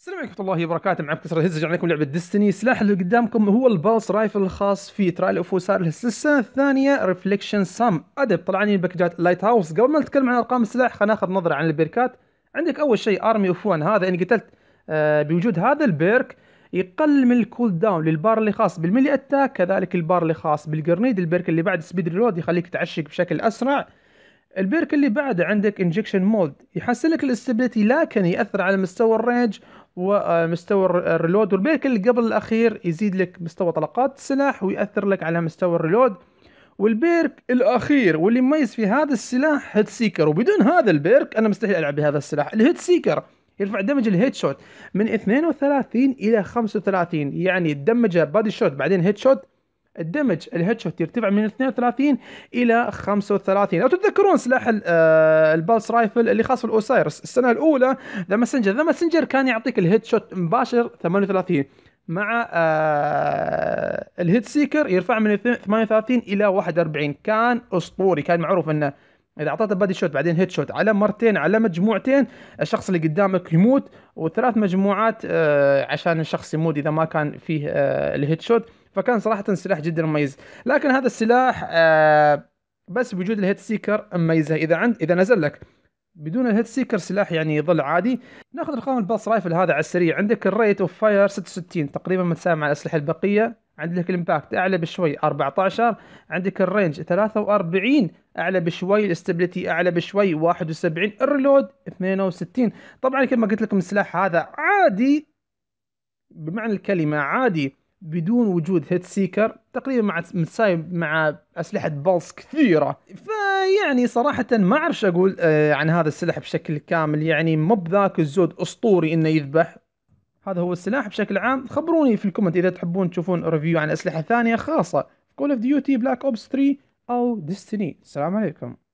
السلام عليكم ورحمة الله وبركاته معكم كسر الهزج عليكم لعبة ديستني السلاح اللي قدامكم هو البلس رايفل الخاص في ترايل اوف وسائل السلسلة الثانية ريفليكشن سام ادب طلع لي الباكجات لايت هاوس قبل ما نتكلم عن ارقام السلاح خلينا ناخذ نظرة عن البيركات عندك اول شيء ارمي اوف وان هذا ان قتلت آه، بوجود هذا البيرك يقلل من الكول داون للبار اللي خاص بالملي اتاك كذلك البار اللي خاص بالجرنيد البيرك اللي بعد سبيد ريلود يخليك تعشق بشكل اسرع البيرك اللي بعده عندك انجكشن مود يحسن لك الاستابيليتي لكن ياثر على مستوى الرينج ومستوى آه، آه، الريلود والبيرك اللي قبل الاخير يزيد لك مستوى طلقات السلاح وياثر لك على مستوى الريلود والبيرك الاخير واللي يميز في هذا السلاح هيد سيكر وبدون هذا البيرك انا مستحيل العب بهذا السلاح الهيد سيكر يرفع دمج الهيد شوت من 32 الى 35 يعني تدمجه بادي شوت بعدين هيد شوت الدمج الهيد شوت يرتفع من 32 الى 35 لو تتذكرون سلاح آه، البالس رايفل اللي خاص بالاوسايرس السنه الاولى ذا ماسنجر ذا ماسنجر كان يعطيك الهيد شوت مباشر 38 مع آه، الهيد سيكر يرفع من 38 الى 41 كان اسطوري كان معروف انه اذا اعطيته بادي شوت بعدين هيد شوت على مرتين على مجموعتين الشخص اللي قدامك يموت وثلاث مجموعات آه، عشان الشخص يموت اذا ما كان فيه الهيد شوت فكان صراحه سلاح جدا مميز لكن هذا السلاح آه، بس بوجود الهيت سيكر مميزه اذا عند اذا نزل لك بدون الهيت سيكر سلاح يعني يظل عادي ناخذ القام الباص رايفل هذا على السريع عندك الريت اوف فاير 66 تقريبا متساوي مع الاسلحه البقيه عندك الامباكت اعلى بشوي 14 عندك الرينج 43 اعلى بشوي الاستابيليتي اعلى بشوي 71 الريلود 62 طبعا كما قلت لكم السلاح هذا عادي بمعنى الكلمه عادي بدون وجود هيت سيكر تقريبا مع متسايب مع اسلحه بالس كثيره فيعني صراحه ما اعرفش اقول آه، عن هذا السلاح بشكل كامل يعني مو بذاك الزود اسطوري انه يذبح هذا هو السلاح بشكل عام خبروني في الكومنت اذا تحبون تشوفون ريفيو عن اسلحه ثانيه خاصه كول اوف ديوتي بلاك اوبس 3 او ديستني السلام عليكم